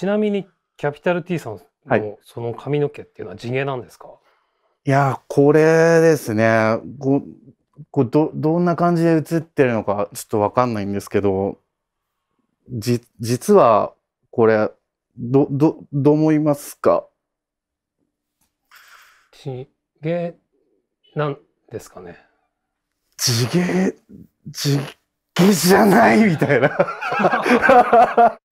ちなみにキャピタル T さんのその髪の毛っていうのは地毛なんですか、はい、いやこれですねごこどどんな感じで写ってるのかちょっと分かんないんですけどじ実はこれどどどう思いますか地毛なんですかね地毛地毛じゃないみたいな